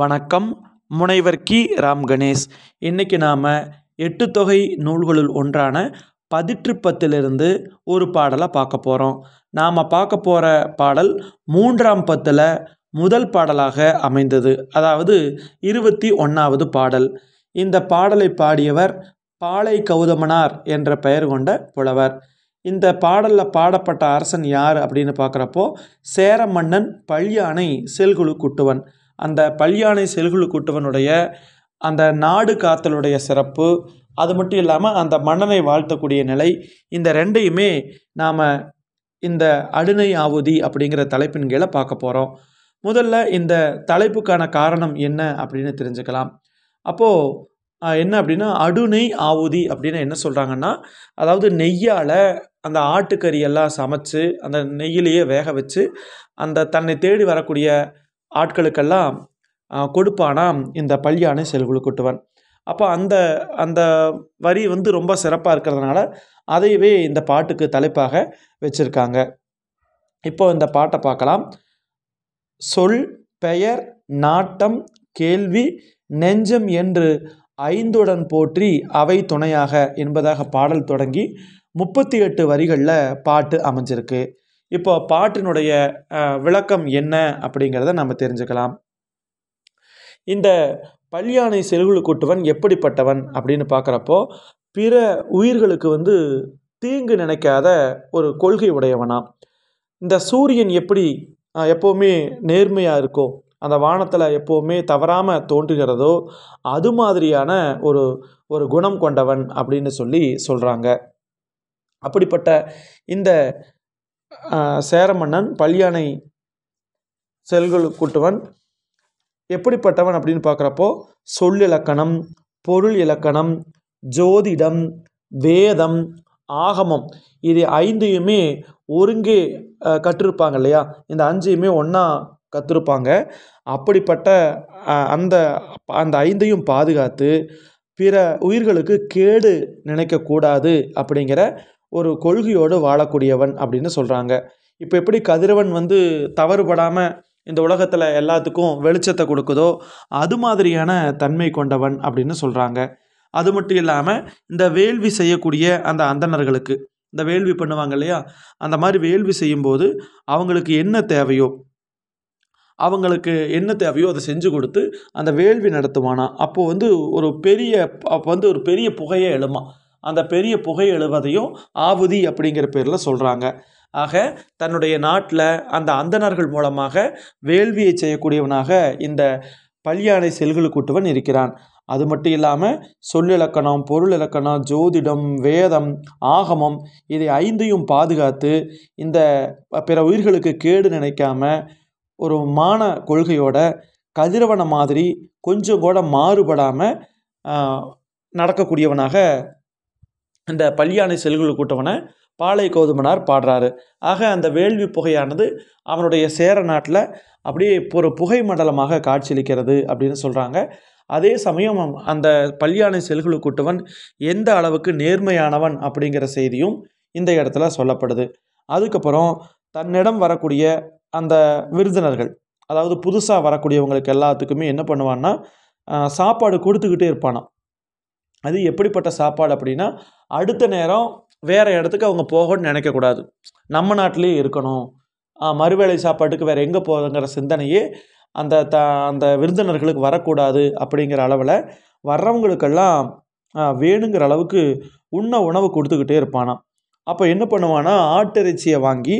வணக்கம் முனைவர் கி ராம் கணேஷ் இன்றைக்கி நாம் எட்டு தொகை நூல்களுள் ஒன்றான பதிற்றுப்பத்திலிருந்து ஒரு பாடலை பார்க்க போகிறோம் நாம் பார்க்க போகிற பாடல் மூன்றாம் பத்தில் முதல் பாடலாக அமைந்தது அதாவது இருபத்தி ஒன்றாவது பாடல் இந்த பாடலை பாடியவர் பாலை கௌதமனார் என்ற பெயர் கொண்ட புலவர் இந்த பாடலில் பாடப்பட்ட அரசன் யார் அப்படின்னு பார்க்குறப்போ சேர மன்னன் பல்யானை செல்குழு குட்டுவன் அந்த பல்யானை செல்குழுக்குட்டுவனுடைய அந்த நாடு காத்தலுடைய சிறப்பு அது மட்டும் இல்லாமல் அந்த மன்னனை வாழ்த்தக்கூடிய நிலை இந்த ரெண்டையுமே நாம் இந்த அடுனை ஆவுதி அப்படிங்கிற தலைப்பின் கீழே பார்க்க போகிறோம் முதல்ல இந்த தலைப்புக்கான காரணம் என்ன அப்படின்னு தெரிஞ்சுக்கலாம் அப்போது என்ன அப்படின்னா அடுனை ஆவுதி அப்படின்னு என்ன சொல்கிறாங்கன்னா அதாவது நெய்யால் அந்த ஆட்டுக்கறியெல்லாம் சமைச்சு அந்த நெய்யிலேயே வேக வச்சு அந்த தன்னை தேடி வரக்கூடிய ஆட்களுக்கெல்லாம் கொடுப்பானாம் இந்த பல்யானை கொட்டுவன் அப்போ அந்த அந்த வரி வந்து ரொம்ப சிறப்பாக இருக்கிறதுனால அதையவே இந்த பாட்டுக்கு தலைப்பாக வச்சுருக்காங்க இப்போ இந்த பாட்டை பார்க்கலாம் சொல் பெயர் நாட்டம் கேள்வி நெஞ்சம் என்று ஐந்துடன் போற்றி அவை துணையாக என்பதாக பாடல் தொடங்கி முப்பத்தி எட்டு வரிகளில் பாட்டு அமைஞ்சிருக்கு இப்போ பாட்டினுடைய விளக்கம் என்ன அப்படிங்கிறத நம்ம தெரிஞ்சுக்கலாம் இந்த பல்யானை செல்குழு கூட்டுவன் எப்படிப்பட்டவன் அப்படின்னு பார்க்குறப்போ பிற உயிர்களுக்கு வந்து தீங்கு நினைக்காத ஒரு கொள்கை உடையவனாம் இந்த சூரியன் எப்படி எப்போவுமே நேர்மையாக இருக்கோ அந்த வானத்தில் எப்போவுமே தவறாமல் தோன்றுகிறதோ அது மாதிரியான ஒரு ஒரு குணம் கொண்டவன் அப்படின்னு சொல்லி சொல்கிறாங்க அப்படிப்பட்ட இந்த சேர மன்னன் பல்யானை செல்களுக்குட்டுவன் எப்படிப்பட்டவன் அப்படின்னு பார்க்குறப்போ சொல் இலக்கணம் பொருள் இலக்கணம் ஜோதிடம் வேதம் ஆகமம் இது ஐந்தையுமே ஒருங்கே கற்றிருப்பாங்க இல்லையா இந்த அஞ்சையுமே ஒன்றா கற்றுருப்பாங்க அப்படிப்பட்ட அந்த அந்த ஐந்தையும் பாதுகாத்து பிற உயிர்களுக்கு கேடு நினைக்கக்கூடாது அப்படிங்கிற ஒரு கொள்கையோடு வாழக்கூடியவன் அப்படின்னு சொல்கிறாங்க இப்போ எப்படி கதிரவன் வந்து தவறுபடாமல் இந்த உலகத்தில் எல்லாத்துக்கும் வெளிச்சத்தை கொடுக்குதோ அது மாதிரியான தன்மை கொண்டவன் அப்படின்னு சொல்கிறாங்க அது மட்டும் இல்லாமல் இந்த வேள்வி செய்யக்கூடிய அந்த அந்தணர்களுக்கு இந்த வேள்வி பண்ணுவாங்க இல்லையா அந்த மாதிரி வேள்வி செய்யும்போது அவங்களுக்கு என்ன தேவையோ அவங்களுக்கு என்ன தேவையோ அதை செஞ்சு கொடுத்து அந்த வேள்வி நடத்துவானா அப்போது வந்து ஒரு பெரிய அப்போ வந்து ஒரு பெரிய புகையை எழுமா அந்த பெரிய புகை எழுவதையும் ஆவுதி அப்படிங்கிற பேரில் சொல்கிறாங்க ஆக தன்னுடைய நாட்டில் அந்த அந்தனர்கள் மூலமாக வேள்வியை செய்யக்கூடியவனாக இந்த பல்யானை செல்களுக்குட்டுவன் இருக்கிறான் அது மட்டும் இல்லாமல் சொல்லிலக்கணம் பொருள் இலக்கணம் ஜோதிடம் வேதம் ஆகமம் இதை ஐந்தையும் பாதுகாத்து இந்த பிற உயிர்களுக்கு கேடு நினைக்காம ஒரு மான கொள்கையோட கதிரவன மாதிரி கொஞ்சம் கூட மாறுபடாமல் நடக்கக்கூடியவனாக இந்த பல்யானை செல்குள் கூட்டவனை பாலை கோதுமனார் பாடுறாரு ஆக அந்த வேள்வி புகையானது அவனுடைய சேர நாட்டில் அப்படியே ஒரு புகை மண்டலமாக காட்சியளிக்கிறது அப்படின்னு சொல்கிறாங்க அதே சமயம் அந்த பல்யானை செல்குழு கூட்டவன் எந்த அளவுக்கு நேர்மையானவன் அப்படிங்கிற செய்தியும் இந்த இடத்துல சொல்லப்படுது அதுக்கப்புறம் தன்னிடம் வரக்கூடிய அந்த விருந்தினர்கள் அதாவது புதுசாக வரக்கூடியவங்களுக்கு எல்லாத்துக்குமே என்ன பண்ணுவான்னா சாப்பாடு கொடுத்துக்கிட்டே இருப்பானான் அது எப்படிப்பட்ட சாப்பாடு அப்படின்னா அடுத்த நேரம் வேறு இடத்துக்கு அவங்க போகணுன்னு நினைக்கக்கூடாது நம்ம நாட்டிலே இருக்கணும் மறுவேளை சாப்பாட்டுக்கு வேறு எங்கே போகிறதுங்கிற சிந்தனையே அந்த த அந்த விருந்தினர்களுக்கு வரக்கூடாது அப்படிங்கிற அளவில் வர்றவங்களுக்கெல்லாம் வேணுங்கிற அளவுக்கு உண்ண உணவு கொடுத்துக்கிட்டே இருப்பானாம் அப்போ என்ன பண்ணுவான்னா ஆட்டிறைச்சியை வாங்கி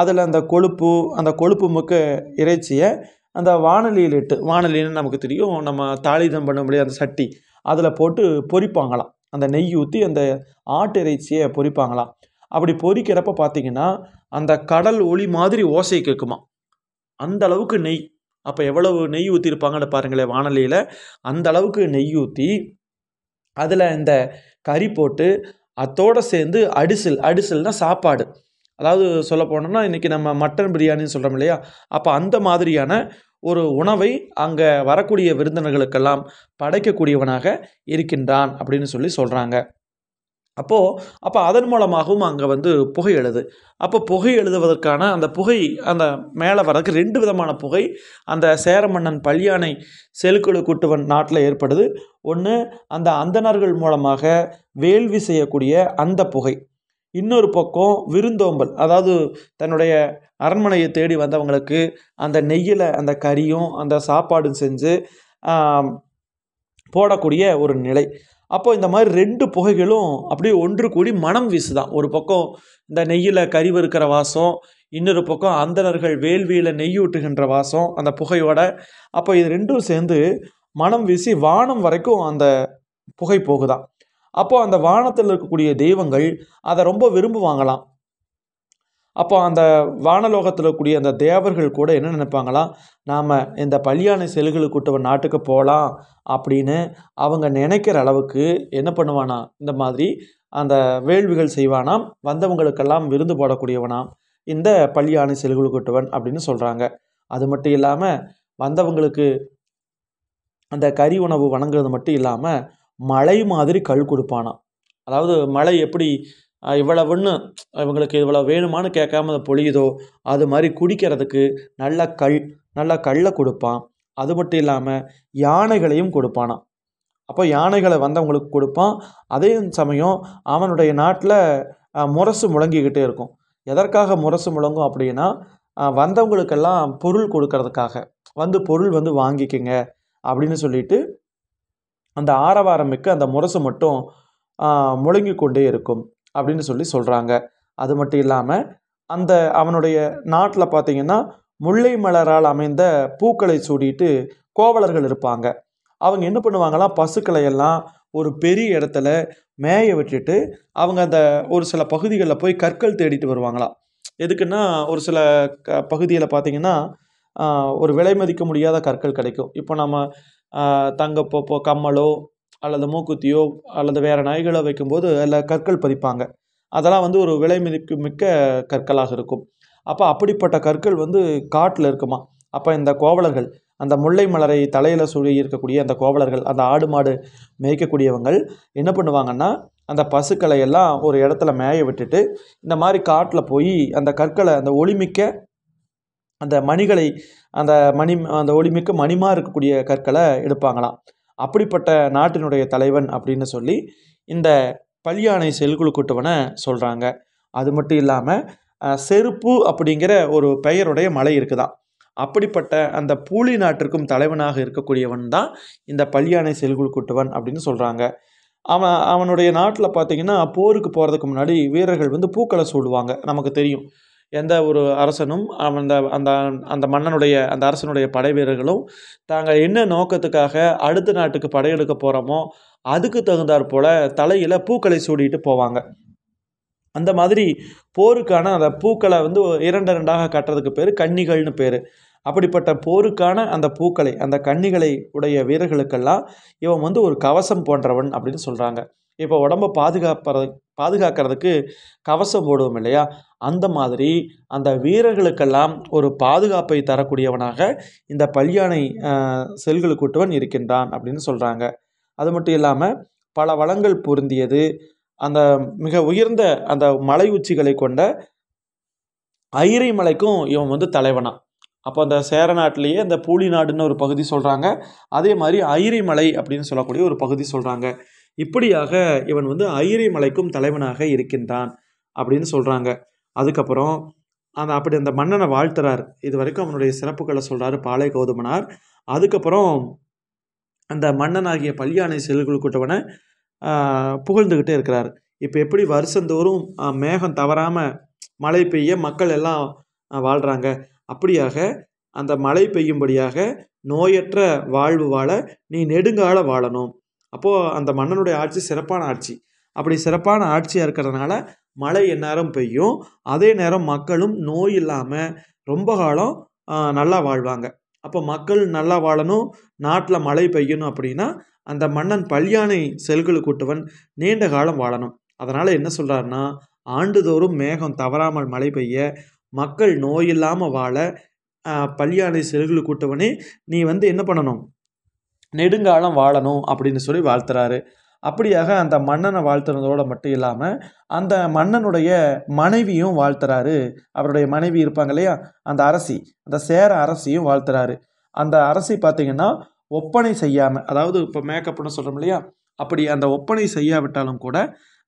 அதில் அந்த கொழுப்பு அந்த கொழுப்பு மிக்க இறைச்சியை அந்த வானொலியில் இட்டு வானொலின்னு நமக்கு தெரியும் நம்ம தாளிதம் பண்ண முடியாது அந்த சட்டி அதில் போட்டு பொறிப்பாங்களாம் அந்த நெய் ஊற்றி அந்த ஆட்டு இறைச்சியை பொறிப்பாங்களாம் அப்படி பொறிக்கிறப்ப பார்த்தீங்கன்னா அந்த கடல் ஒளி மாதிரி ஓசை கேட்குமா அந்த அளவுக்கு நெய் அப்போ எவ்வளவு நெய் ஊற்றிருப்பாங்கன்னு பாருங்களேன் வானொலியில் அந்த அளவுக்கு நெய் ஊற்றி அதில் இந்த கறி போட்டு அதோடு சேர்ந்து அடிசில் அடிசில்னா சாப்பாடு அதாவது சொல்ல போனோம்னா இன்றைக்கி நம்ம மட்டன் பிரியாணின்னு சொல்கிறோம் இல்லையா அப்போ அந்த மாதிரியான ஒரு உணவை அங்கே வரக்கூடிய விருந்தினர்களுக்கெல்லாம் படைக்கக்கூடியவனாக இருக்கின்றான் அப்படின்னு சொல்லி சொல்கிறாங்க அப்போது அப்போ அதன் மூலமாகவும் அங்கே வந்து புகை எழுது அப்போ புகை எழுதுவதற்கான அந்த புகை அந்த மேலே வரதுக்கு ரெண்டு விதமான புகை அந்த சேரமன்னன் பல்யானை செலுக்குழு கூட்டுவன் நாட்டில் ஏற்படுது ஒன்று அந்த அந்தணர்கள் மூலமாக வேள்வி செய்யக்கூடிய அந்த புகை இன்னொரு பக்கம் விருந்தோம்பல் அதாவது தன்னுடைய அரண்மனையை தேடி வந்தவங்களுக்கு அந்த நெய்யில் அந்த கறியும் அந்த சாப்பாடும் செஞ்சு போடக்கூடிய ஒரு நிலை அப்போ இந்த மாதிரி ரெண்டு புகைகளும் அப்படியே ஒன்று கூடி மனம் வீசுதான் ஒரு பக்கம் இந்த நெய்யில் கறி வறுக்கிற வாசம் இன்னொரு பக்கம் அந்தணர்கள் வேள்வியில் நெய்யூட்டுகின்ற வாசம் அந்த புகையோட அப்போ இது ரெண்டும் சேர்ந்து மனம் வீசி வானம் வரைக்கும் அந்த புகை போகுதான் அப்போது அந்த வானத்தில் இருக்கக்கூடிய தெய்வங்கள் அதை ரொம்ப விரும்புவாங்களாம் அப்போ அந்த வானலோகத்தில் இருக்கக்கூடிய அந்த தேவர்கள் கூட என்ன நினைப்பாங்களாம் நாம் இந்த பலியான செல்களுக்குட்டவன் நாட்டுக்கு போகலாம் அப்படின்னு அவங்க நினைக்கிற அளவுக்கு என்ன பண்ணுவானா இந்த மாதிரி அந்த வேள்விகள் செய்வானாம் வந்தவங்களுக்கெல்லாம் விருந்து போடக்கூடியவனாம் இந்த பள்ளியானை கூட்டவன் அப்படின்னு சொல்கிறாங்க அது மட்டும் இல்லாமல் வந்தவங்களுக்கு அந்த கறி உணவு வணங்குறது மட்டும் இல்லாமல் மழை மாதிரி கல் கொடுப்பானாம் அதாவது மழை எப்படி இவ்வளவுன்னு இவங்களுக்கு இவ்வளோ வேணுமான்னு கேட்காம அது பொழியுதோ அது மாதிரி குடிக்கிறதுக்கு நல்ல கல் நல்ல கல்லை கொடுப்பான் அது மட்டும் இல்லாமல் யானைகளையும் கொடுப்பானாம் அப்போ யானைகளை வந்தவங்களுக்கு கொடுப்பான் அதே சமயம் அவனுடைய நாட்டில் முரசு முழங்கிக்கிட்டே இருக்கும் எதற்காக முரசு முழங்கும் அப்படின்னா வந்தவங்களுக்கெல்லாம் பொருள் கொடுக்கறதுக்காக வந்து பொருள் வந்து வாங்கிக்கங்க அப்படின்னு சொல்லிட்டு அந்த ஆரவாரமிக்க அந்த முரசு மட்டும் முழங்கி கொண்டே இருக்கும் அப்படின்னு சொல்லி சொல்கிறாங்க அது மட்டும் இல்லாமல் அந்த அவனுடைய நாட்டில் பார்த்தீங்கன்னா முல்லை மலரால் அமைந்த பூக்களை சூடிட்டு கோவலர்கள் இருப்பாங்க அவங்க என்ன பண்ணுவாங்களாம் பசுக்களை எல்லாம் ஒரு பெரிய இடத்துல மேய விட்டுட்டு அவங்க அந்த ஒரு சில பகுதிகளில் போய் கற்கள் தேடிட்டு வருவாங்களாம் எதுக்குன்னா ஒரு சில க பகுதியில் பார்த்திங்கன்னா ஒரு விலை மதிக்க முடியாத கற்கள் கிடைக்கும் இப்போ நம்ம தங்க கம்மலோ அல்லது மூக்குத்தியோ அல்லது வேறு நாய்களோ வைக்கும்போது அதில் கற்கள் பதிப்பாங்க அதெல்லாம் வந்து ஒரு விலை மதிப்பு மிக்க கற்களாக இருக்கும் அப்போ அப்படிப்பட்ட கற்கள் வந்து காட்டில் இருக்குமா அப்போ இந்த கோவலர்கள் அந்த முல்லை மலரை தலையில் சூழி இருக்கக்கூடிய அந்த கோவலர்கள் அந்த ஆடு மாடு மேய்க்கக்கூடியவங்கள் என்ன பண்ணுவாங்கன்னா அந்த பசுக்களை எல்லாம் ஒரு இடத்துல மேய விட்டுட்டு இந்த மாதிரி காட்டில் போய் அந்த கற்களை அந்த ஒளிமிக்க அந்த மணிகளை அந்த மணி அந்த ஒளிமிக்க மணிமாக இருக்கக்கூடிய கற்களை எடுப்பாங்களாம் அப்படிப்பட்ட நாட்டினுடைய தலைவன் அப்படின்னு சொல்லி இந்த பல்யானை செல்குழு கூட்டுவனை சொல்கிறாங்க அது மட்டும் இல்லாமல் செருப்பு அப்படிங்கிற ஒரு பெயருடைய மலை இருக்குதான் அப்படிப்பட்ட அந்த பூலி நாட்டிற்கும் தலைவனாக இருக்கக்கூடியவன் தான் இந்த பல்யானை செல்குழு கூட்டுவன் அப்படின்னு சொல்கிறாங்க அவன் அவனுடைய நாட்டில் பார்த்தீங்கன்னா போருக்கு போகிறதுக்கு முன்னாடி வீரர்கள் வந்து பூக்களை சூடுவாங்க நமக்கு தெரியும் எந்த ஒரு அரசனும் அந்த அந்த அந்த மன்னனுடைய அந்த அரசனுடைய படை வீரர்களும் தாங்கள் என்ன நோக்கத்துக்காக அடுத்த நாட்டுக்கு படையெடுக்க போகிறோமோ அதுக்கு தகுந்தாற் போல் தலையில் பூக்களை சூடிட்டு போவாங்க அந்த மாதிரி போருக்கான அந்த பூக்களை வந்து இரண்டு ரெண்டாக கட்டுறதுக்கு பேர் கன்னிகள்னு பேர் அப்படிப்பட்ட போருக்கான அந்த பூக்களை அந்த கன்னிகளை உடைய வீரர்களுக்கெல்லாம் இவன் வந்து ஒரு கவசம் போன்றவன் அப்படின்னு சொல்கிறாங்க இப்போ உடம்பை பாதுகாப்பறது பாதுகாக்கிறதுக்கு கவசம் போடுவோம் இல்லையா அந்த மாதிரி அந்த வீரர்களுக்கெல்லாம் ஒரு பாதுகாப்பை தரக்கூடியவனாக இந்த பல்யானை செல்களுக்குட்டவன் இருக்கின்றான் அப்படின்னு சொல்கிறாங்க அது மட்டும் இல்லாமல் பல வளங்கள் பொருந்தியது அந்த மிக உயர்ந்த அந்த மலை உச்சிகளை கொண்ட ஐரை மலைக்கும் இவன் வந்து தலைவனா அப்போ அந்த சேர நாட்டிலேயே அந்த பூலி நாடுன்னு ஒரு பகுதி சொல்கிறாங்க அதே மாதிரி ஐரி மலை அப்படின்னு சொல்லக்கூடிய ஒரு பகுதி சொல்கிறாங்க இப்படியாக இவன் வந்து ஐரை மலைக்கும் தலைவனாக இருக்கின்றான் அப்படின்னு சொல்கிறாங்க அதுக்கப்புறம் அந்த அப்படி அந்த மன்னனை வாழ்த்துறார் இது வரைக்கும் அவனுடைய சிறப்புகளை சொல்கிறாரு பாலை கௌதமனார் அதுக்கப்புறம் அந்த மன்னனாகிய பல்யானை செல்குழுக்குட்டவனை புகழ்ந்துக்கிட்டே இருக்கிறார் இப்போ எப்படி வருஷந்தோறும் மேகம் தவறாமல் மழை பெய்ய மக்கள் எல்லாம் வாழ்கிறாங்க அப்படியாக அந்த மழை பெய்யும்படியாக நோயற்ற வாழ்வு வாழ நீ நெடுங்கால வாழணும் அப்போது அந்த மன்னனுடைய ஆட்சி சிறப்பான ஆட்சி அப்படி சிறப்பான ஆட்சியாக இருக்கிறதுனால மழை எந்நேரம் பெய்யும் அதே நேரம் மக்களும் நோய் இல்லாமல் ரொம்ப காலம் நல்லா வாழ்வாங்க அப்போ மக்கள் நல்லா வாழணும் நாட்டில் மழை பெய்யணும் அப்படின்னா அந்த மன்னன் பல்யாணை செல்குழு கூட்டுவன் நீண்ட காலம் வாழணும் அதனால் என்ன சொல்கிறாருன்னா ஆண்டுதோறும் மேகம் தவறாமல் மழை பெய்ய மக்கள் நோயில்லாமல் வாழ பல்யானை செல்குழு கூட்டவனே நீ வந்து என்ன பண்ணணும் நெடுங்காலம் வாழணும் அப்படின்னு சொல்லி வாழ்த்துறாரு அப்படியாக அந்த மன்னனை வாழ்த்துறதோடு மட்டும் இல்லாமல் அந்த மன்னனுடைய மனைவியும் வாழ்த்துறாரு அவருடைய மனைவி இருப்பாங்க இல்லையா அந்த அரசி அந்த சேர அரசியும் வாழ்த்துறாரு அந்த அரசி பார்த்திங்கன்னா ஒப்பனை செய்யாமல் அதாவது இப்போ மேக்கப்னு சொல்கிறோம் இல்லையா அப்படி அந்த ஒப்பனை செய்யாவிட்டாலும் கூட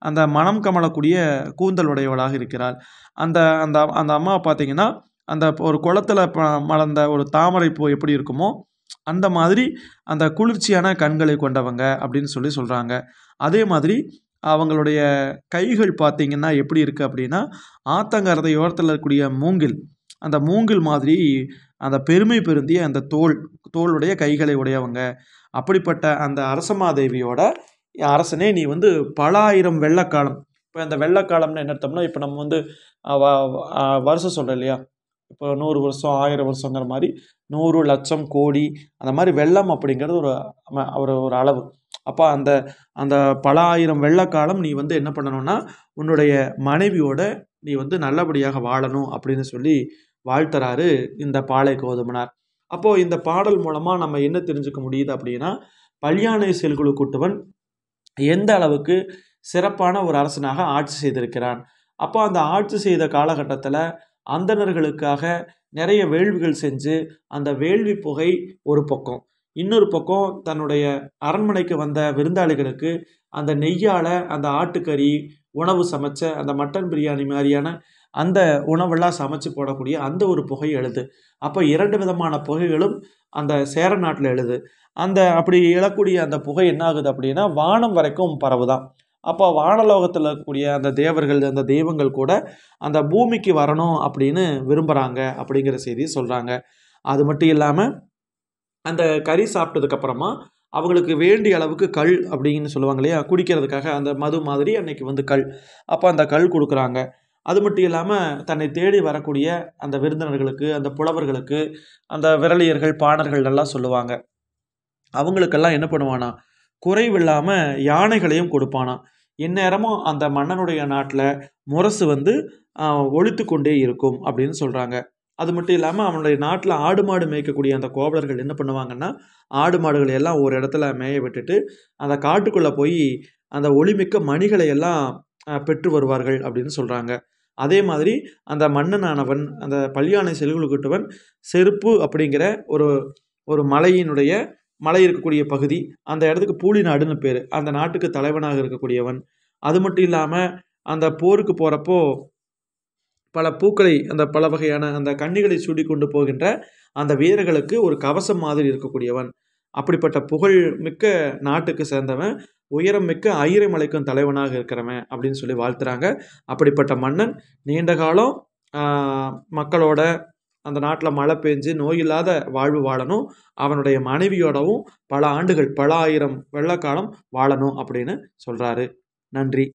அந்த மனம் கமலக்கூடிய கூந்தல் உடையவளாக இருக்கிறாள் அந்த அந்த அந்த அம்மா பார்த்திங்கன்னா அந்த ஒரு குளத்தில் மலர்ந்த ஒரு தாமரை பூ எப்படி இருக்குமோ அந்த மாதிரி அந்த குளிர்ச்சியான கண்களை கொண்டவங்க அப்படின்னு சொல்லி சொல்கிறாங்க அதே மாதிரி அவங்களுடைய கைகள் பார்த்திங்கன்னா எப்படி இருக்குது அப்படின்னா ஆத்தங்கரதை ஓரத்தில் இருக்கக்கூடிய மூங்கில் அந்த மூங்கில் மாதிரி அந்த பெருமை பெருந்திய அந்த தோல் தோளுடைய கைகளை உடையவங்க அப்படிப்பட்ட அந்த அரசமாதேவியோட அரசனே நீ வந்து பல ஆயிரம் வெள்ளக்காலம் இப்போ இந்த வெள்ளக்காலம்னு என்ன அர்த்தம்னா இப்போ நம்ம வந்து வருஷம் சொல்கிறோம் இல்லையா இப்போ நூறு வருஷம் ஆயிரம் வருஷங்கிற மாதிரி நூறு லட்சம் கோடி அந்த மாதிரி வெள்ளம் அப்படிங்கிறது ஒரு ஒரு ஒரு அளவு அப்போ அந்த அந்த பல ஆயிரம் வெள்ளக்காலம் நீ வந்து என்ன பண்ணணும்னா உன்னுடைய மனைவியோட நீ வந்து நல்லபடியாக வாழணும் அப்படின்னு சொல்லி வாழ்த்துறாரு இந்த பாலை கோதுமனார் அப்போது இந்த பாடல் மூலமாக நம்ம என்ன தெரிஞ்சுக்க முடியுது அப்படின்னா பல்யாணை செல்குழு கூட்டுவன் எந்த அளவுக்கு சிறப்பான ஒரு அரசனாக ஆட்சி செய்திருக்கிறான் அப்போ அந்த ஆட்சி செய்த காலகட்டத்தில் அந்தணர்களுக்காக நிறைய வேள்விகள் செஞ்சு அந்த வேள்வி புகை ஒரு பக்கம் இன்னொரு பக்கம் தன்னுடைய அரண்மனைக்கு வந்த விருந்தாளிகளுக்கு அந்த நெய்யால் அந்த ஆட்டுக்கறி உணவு சமைச்ச அந்த மட்டன் பிரியாணி மாதிரியான அந்த உணவெல்லாம் சமைச்சு போடக்கூடிய அந்த ஒரு புகை எழுது அப்போ இரண்டு விதமான புகைகளும் அந்த சேர நாட்டில் எழுது அந்த அப்படி எழக்கூடிய அந்த புகை என்ன ஆகுது அப்படின்னா வானம் வரைக்கும் பரவுதான் அப்போ வானலோகத்தில் இருக்கக்கூடிய அந்த தேவர்கள் அந்த தெய்வங்கள் கூட அந்த பூமிக்கு வரணும் அப்படின்னு விரும்புகிறாங்க அப்படிங்கிற செய்தி சொல்கிறாங்க அது மட்டும் இல்லாமல் அந்த கறி சாப்பிட்டதுக்கப்புறமா அவங்களுக்கு வேண்டிய அளவுக்கு கல் அப்படின்னு சொல்லுவாங்க இல்லையா குடிக்கிறதுக்காக அந்த மது மாதிரி அன்னைக்கு வந்து கல் அப்போ அந்த கல் கொடுக்குறாங்க அது மட்டும் இல்லாமல் தன்னை தேடி வரக்கூடிய அந்த விருந்தினர்களுக்கு அந்த புலவர்களுக்கு அந்த விரலியர்கள் பாணர்கள் எல்லாம் சொல்லுவாங்க அவங்களுக்கெல்லாம் என்ன பண்ணுவானா குறைவில்லாமல் யானைகளையும் கொடுப்பானாம் இந்நேரமும் அந்த மன்னனுடைய நாட்டில் முரசு வந்து ஒழித்து கொண்டே இருக்கும் அப்படின்னு சொல்கிறாங்க அது மட்டும் இல்லாமல் அவனுடைய நாட்டில் ஆடு மாடு மேய்க்கக்கூடிய அந்த கோவலர்கள் என்ன பண்ணுவாங்கன்னா ஆடு மாடுகளை எல்லாம் ஒரு இடத்துல மேய விட்டுட்டு அந்த காட்டுக்குள்ளே போய் அந்த ஒளிமிக்க மணிகளை எல்லாம் பெற்று வருவார்கள் அப்படின்னு சொல்கிறாங்க அதே மாதிரி அந்த மன்னனானவன் அந்த பல்யானை செல்குலுக்குட்டவன் செருப்பு அப்படிங்கிற ஒரு ஒரு மலையினுடைய மலை இருக்கக்கூடிய பகுதி அந்த இடத்துக்கு பூலி நாடுன்னு பேர் அந்த நாட்டுக்கு தலைவனாக இருக்கக்கூடியவன் அது மட்டும் இல்லாமல் அந்த போருக்கு போகிறப்போ பல பூக்களை அந்த பல வகையான அந்த கண்ணிகளை சூடி கொண்டு போகின்ற அந்த வீரர்களுக்கு ஒரு கவசம் மாதிரி இருக்கக்கூடியவன் அப்படிப்பட்ட புகழ் மிக்க நாட்டுக்கு சேர்ந்தவன் உயரம் மிக்க ஐயரைமலைக்கும் தலைவனாக இருக்கிறவன் அப்படின்னு சொல்லி வாழ்த்துறாங்க அப்படிப்பட்ட மன்னன் நீண்ட காலம் மக்களோட அந்த நாட்டில் மழை பெஞ்சு நோய் இல்லாத வாழ்வு வாழணும் அவனுடைய மனைவியோடவும் பல ஆண்டுகள் பல ஆயிரம் வெள்ளக்காலம் வாழணும் அப்படின்னு சொல்கிறாரு நன்றி